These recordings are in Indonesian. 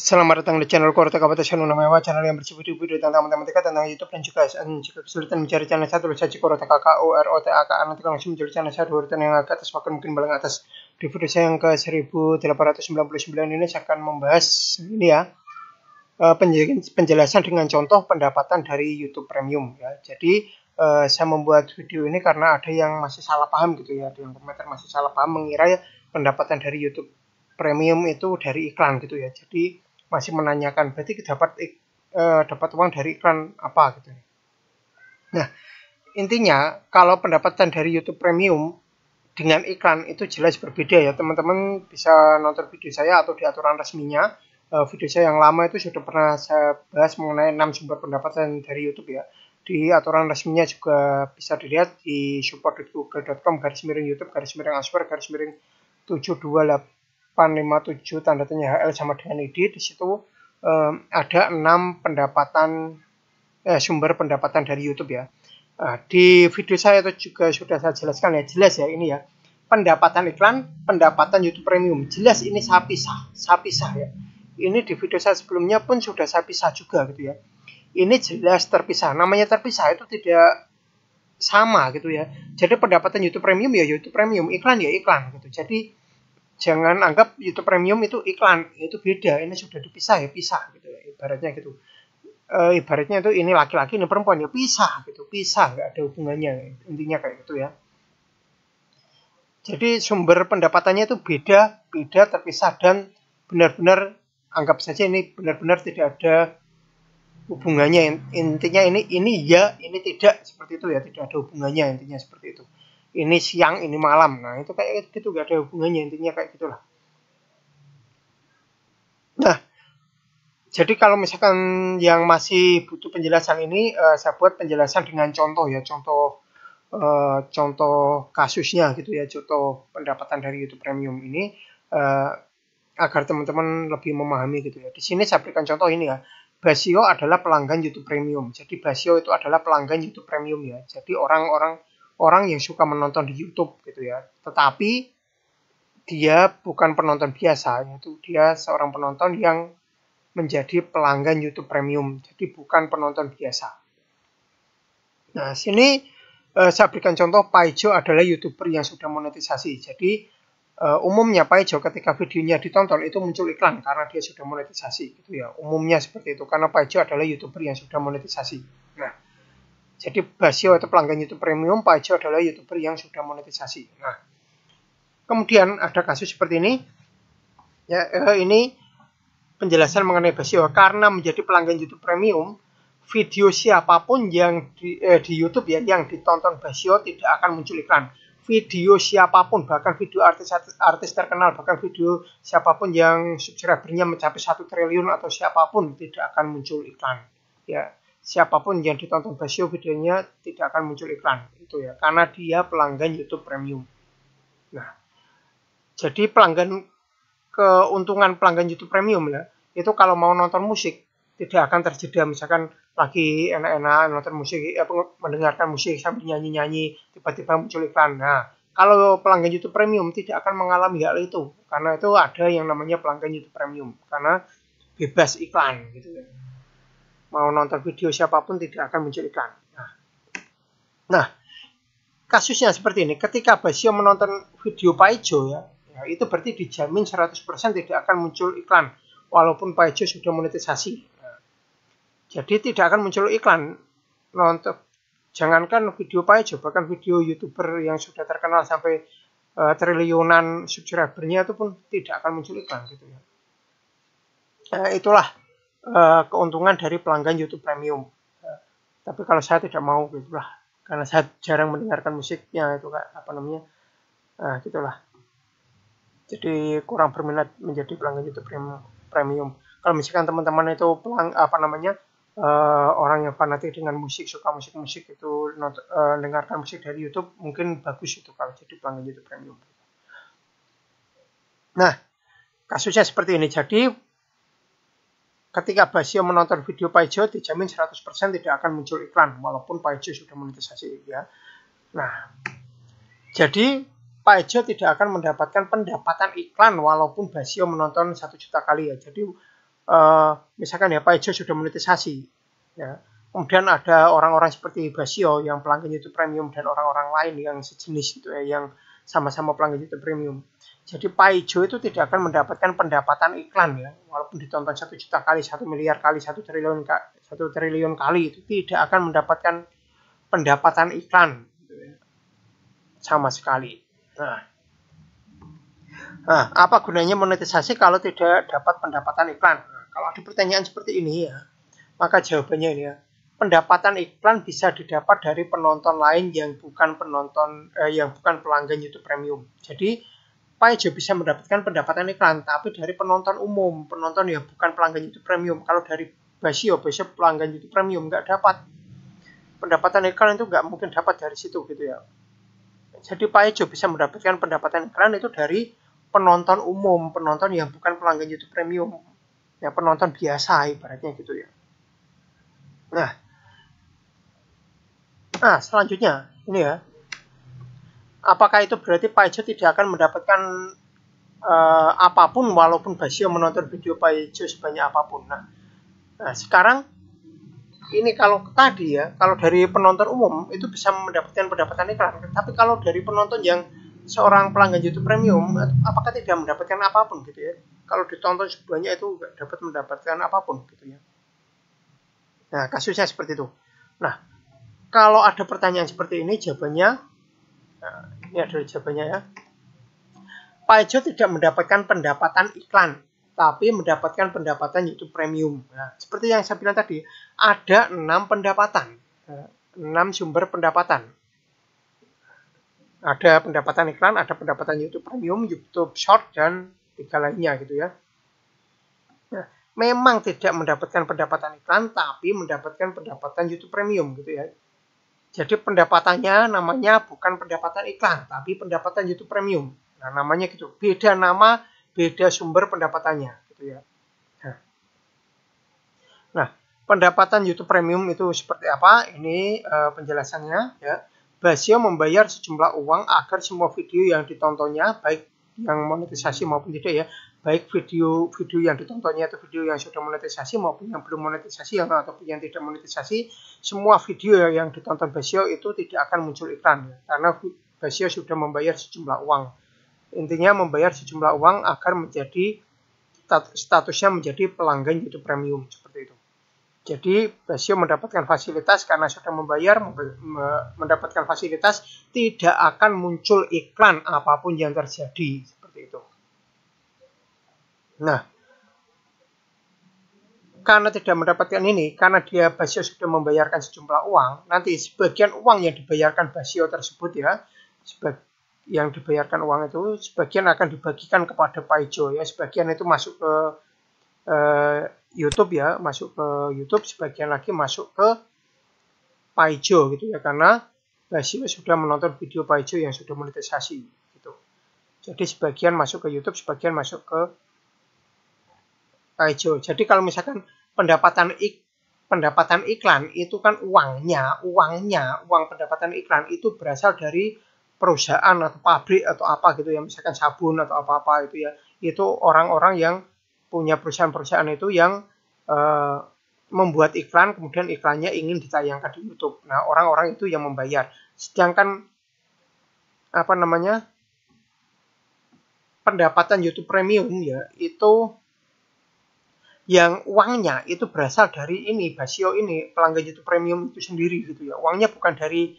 Selamat datang di channel Korte Kabupaten Channel Namanya channel yang berisi video-video tentang matematika, tentang Youtube, dan juga SN Jika kesulitan mencari channel saya tulis saja Korte KK, O, R, O, T, A, K, A Nanti masih mencari channel saya dua urutan yang agak atas, bahkan mungkin paling atas Di video saya yang ke 1899 ini saya akan membahas ini ya eh, Penjelasan dengan contoh pendapatan dari Youtube Premium ya. Jadi eh, saya membuat video ini karena ada yang masih salah paham gitu ya Ada yang komentar masih salah paham mengira ya pendapatan dari Youtube Premium itu dari iklan gitu ya. Jadi masih menanyakan berarti dapat eh, dapat uang dari iklan apa gitu. Nah, intinya kalau pendapatan dari YouTube Premium dengan iklan itu jelas berbeda ya teman-teman bisa nonton video saya atau di aturan resminya eh, video saya yang lama itu sudah pernah saya bahas mengenai 6 sumber pendapatan dari YouTube ya di aturan resminya juga bisa dilihat di support.google.com garis miring YouTube garis miring asper garis miring 728 PAN 57 tanda tanya HL sama dengan ID di situ eh, ada enam pendapatan eh, sumber pendapatan dari YouTube ya. Nah, di video saya itu juga sudah saya jelaskan ya jelas ya ini ya pendapatan iklan, pendapatan YouTube Premium. Jelas ini saya pisah, saya pisah ya. Ini di video saya sebelumnya pun sudah saya pisah juga gitu ya. Ini jelas terpisah. Namanya terpisah itu tidak sama gitu ya. Jadi pendapatan YouTube Premium ya YouTube Premium, iklan ya iklan gitu. Jadi jangan anggap YouTube Premium itu iklan itu beda ini sudah dipisah ya pisah gitu ya, ibaratnya gitu e, ibaratnya itu ini laki-laki ini perempuan ya pisah gitu pisah nggak ada hubungannya intinya kayak gitu ya jadi sumber pendapatannya itu beda beda terpisah dan benar-benar anggap saja ini benar-benar tidak ada hubungannya intinya ini ini ya ini tidak seperti itu ya tidak ada hubungannya intinya seperti itu ini siang ini malam nah itu kayak gitu gak ada hubungannya intinya kayak gitulah nah jadi kalau misalkan yang masih butuh penjelasan ini uh, saya buat penjelasan dengan contoh ya contoh uh, contoh kasusnya gitu ya contoh pendapatan dari YouTube Premium ini uh, agar teman-teman lebih memahami gitu ya di sini saya berikan contoh ini ya Basio adalah pelanggan YouTube Premium jadi Basio itu adalah pelanggan YouTube Premium ya jadi orang-orang orang yang suka menonton di YouTube gitu ya. Tetapi dia bukan penonton biasa, yaitu dia seorang penonton yang menjadi pelanggan YouTube Premium. Jadi bukan penonton biasa. Nah, sini eh, saya berikan contoh Paijo adalah YouTuber yang sudah monetisasi. Jadi eh, umumnya Paijo ketika videonya ditonton itu muncul iklan karena dia sudah monetisasi gitu ya. Umumnya seperti itu karena Paijo adalah YouTuber yang sudah monetisasi. Jadi Basio atau pelanggan YouTube Premium, Pak Ejo adalah YouTuber yang sudah monetisasi. Nah, kemudian ada kasus seperti ini. Ya, eh, ini penjelasan mengenai Basio. Karena menjadi pelanggan YouTube Premium, video siapapun yang di, eh, di YouTube ya yang ditonton Basio tidak akan muncul iklan. Video siapapun, bahkan video artis-artis terkenal, bahkan video siapapun yang subscribernya mencapai satu triliun atau siapapun tidak akan muncul iklan. Ya, siapapun yang ditonton Basio videonya tidak akan muncul iklan itu ya karena dia pelanggan YouTube Premium. Nah, jadi pelanggan keuntungan pelanggan YouTube Premium ya itu kalau mau nonton musik tidak akan terjeda misalkan lagi enak-enak nonton musik ya, mendengarkan musik sambil nyanyi-nyanyi tiba-tiba muncul iklan. Nah, kalau pelanggan YouTube Premium tidak akan mengalami hal itu karena itu ada yang namanya pelanggan YouTube Premium karena bebas iklan gitu ya mau nonton video siapapun tidak akan iklan. Nah, nah kasusnya seperti ini. Ketika Basio menonton video Paijo ya, ya itu berarti dijamin 100% tidak akan muncul iklan walaupun Paijo sudah monetisasi. jadi tidak akan muncul iklan nonton jangankan video Paijo bahkan video YouTuber yang sudah terkenal sampai uh, triliunan subscribernya itu pun tidak akan muncul iklan gitu ya. Nah, itulah uh, keuntungan dari pelanggan YouTube Premium. Uh, tapi kalau saya tidak mau gitulah, karena saya jarang mendengarkan musiknya itu kan apa namanya, uh, gitulah. Jadi kurang berminat menjadi pelanggan YouTube Premium. premium. Kalau misalkan teman-teman itu pelang apa namanya uh, orang yang fanatik dengan musik suka musik-musik itu not, uh, dengarkan musik dari YouTube mungkin bagus itu kalau jadi pelanggan YouTube Premium. Nah, kasusnya seperti ini. Jadi Ketika Basio menonton video Paijo, dijamin 100% tidak akan muncul iklan, walaupun Paijo sudah monetisasi ya. Nah, jadi Paijo tidak akan mendapatkan pendapatan iklan walaupun Basio menonton satu juta kali ya. Jadi uh, misalkan ya Paijo sudah monetisasi, ya. Kemudian ada orang-orang seperti Basio yang pelanggan YouTube Premium dan orang-orang lain yang sejenis itu ya, yang sama-sama pelanggan YouTube Premium. Jadi Paijo itu tidak akan mendapatkan pendapatan iklan ya, walaupun ditonton satu juta kali, satu miliar kali, satu triliun satu triliun kali itu tidak akan mendapatkan pendapatan iklan gitu ya. sama sekali. Nah, nah, apa gunanya monetisasi kalau tidak dapat pendapatan iklan? Nah, kalau ada pertanyaan seperti ini ya, maka jawabannya ini ya, pendapatan iklan bisa didapat dari penonton lain yang bukan penonton eh, yang bukan pelanggan YouTube Premium. Jadi Pak Ejo bisa mendapatkan pendapatan iklan tapi dari penonton umum penonton ya bukan pelanggan YouTube Premium kalau dari Basio ya Basio pelanggan YouTube Premium nggak dapat pendapatan iklan itu nggak mungkin dapat dari situ gitu ya jadi Pak Ejo bisa mendapatkan pendapatan iklan itu dari penonton umum penonton yang bukan pelanggan YouTube Premium ya penonton biasa ibaratnya gitu ya nah nah selanjutnya ini ya apakah itu berarti Paijo tidak akan mendapatkan uh, apapun walaupun Basio menonton video Paijo sebanyak apapun. Nah, nah sekarang ini kalau tadi ya, kalau dari penonton umum itu bisa mendapatkan pendapatan iklan, tapi kalau dari penonton yang seorang pelanggan YouTube premium apakah tidak mendapatkan apapun gitu ya. Kalau ditonton sebanyak itu nggak dapat mendapatkan apapun gitu ya. Nah, kasusnya seperti itu. Nah, kalau ada pertanyaan seperti ini jawabannya Nah, ini adalah jawabannya ya. Pak Ejo tidak mendapatkan pendapatan iklan, tapi mendapatkan pendapatan yaitu premium. Nah, seperti yang saya bilang tadi, ada enam pendapatan, enam sumber pendapatan. Ada pendapatan iklan, ada pendapatan YouTube Premium, YouTube Short, dan tiga lainnya gitu ya. Nah, memang tidak mendapatkan pendapatan iklan, tapi mendapatkan pendapatan YouTube Premium gitu ya. Jadi pendapatannya namanya bukan pendapatan iklan, tapi pendapatan YouTube Premium. Nah, namanya gitu. Beda nama, beda sumber pendapatannya, gitu ya. Nah, nah pendapatan YouTube Premium itu seperti apa? Ini e, penjelasannya ya. Basio membayar sejumlah uang agar semua video yang ditontonnya, baik yang monetisasi maupun tidak ya, baik video video yang ditontonnya atau video yang sudah monetisasi maupun yang belum monetisasi atau yang tidak monetisasi semua video yang ditonton Basio itu tidak akan muncul iklan karena Basio sudah membayar sejumlah uang intinya membayar sejumlah uang agar menjadi statusnya menjadi pelanggan YouTube Premium seperti itu jadi Basio mendapatkan fasilitas karena sudah membayar mendapatkan fasilitas tidak akan muncul iklan apapun yang terjadi Nah, karena tidak mendapatkan ini, karena dia Basio sudah membayarkan sejumlah uang, nanti sebagian uang yang dibayarkan Basio tersebut ya, yang dibayarkan uang itu sebagian akan dibagikan kepada Paijo ya, sebagian itu masuk ke eh, YouTube ya, masuk ke YouTube, sebagian lagi masuk ke Paijo gitu ya, karena Basio sudah menonton video Paijo yang sudah monetisasi gitu. Jadi sebagian masuk ke YouTube, sebagian masuk ke hijau. Jadi kalau misalkan pendapatan ik, pendapatan iklan itu kan uangnya, uangnya, uang pendapatan iklan itu berasal dari perusahaan atau pabrik atau apa gitu ya, misalkan sabun atau apa-apa itu ya. Itu orang-orang yang punya perusahaan-perusahaan itu yang uh, membuat iklan, kemudian iklannya ingin ditayangkan di YouTube. Nah, orang-orang itu yang membayar. Sedangkan apa namanya pendapatan YouTube Premium ya itu yang uangnya itu berasal dari ini Basio ini pelanggan itu premium itu sendiri gitu ya uangnya bukan dari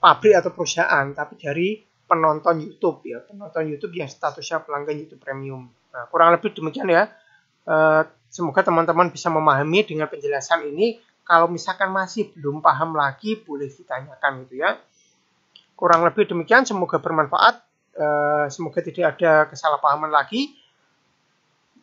pabrik atau perusahaan tapi dari penonton YouTube ya penonton YouTube yang statusnya pelanggan YouTube premium nah, kurang lebih demikian ya e, semoga teman-teman bisa memahami dengan penjelasan ini kalau misalkan masih belum paham lagi boleh ditanyakan gitu ya kurang lebih demikian semoga bermanfaat e, semoga tidak ada kesalahpahaman lagi